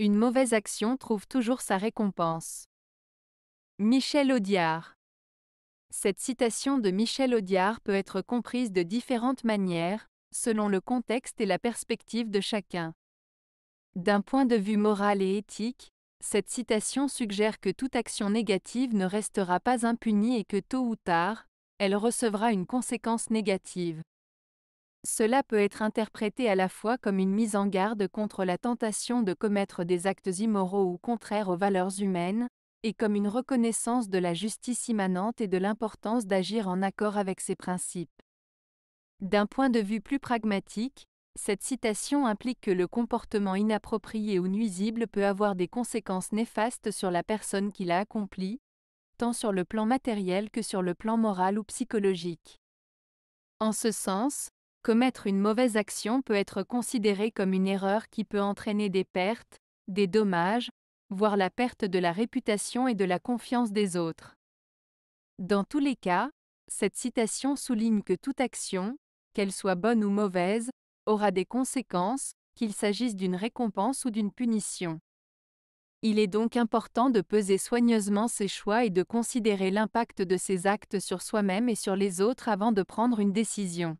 Une mauvaise action trouve toujours sa récompense. Michel Audiard. Cette citation de Michel Audiard peut être comprise de différentes manières, selon le contexte et la perspective de chacun. D'un point de vue moral et éthique, cette citation suggère que toute action négative ne restera pas impunie et que tôt ou tard, elle recevra une conséquence négative. Cela peut être interprété à la fois comme une mise en garde contre la tentation de commettre des actes immoraux ou contraires aux valeurs humaines, et comme une reconnaissance de la justice immanente et de l'importance d'agir en accord avec ces principes. D'un point de vue plus pragmatique, cette citation implique que le comportement inapproprié ou nuisible peut avoir des conséquences néfastes sur la personne qui l'a accompli, tant sur le plan matériel que sur le plan moral ou psychologique. En ce sens, Commettre une mauvaise action peut être considérée comme une erreur qui peut entraîner des pertes, des dommages, voire la perte de la réputation et de la confiance des autres. Dans tous les cas, cette citation souligne que toute action, qu'elle soit bonne ou mauvaise, aura des conséquences, qu'il s'agisse d'une récompense ou d'une punition. Il est donc important de peser soigneusement ses choix et de considérer l'impact de ses actes sur soi-même et sur les autres avant de prendre une décision.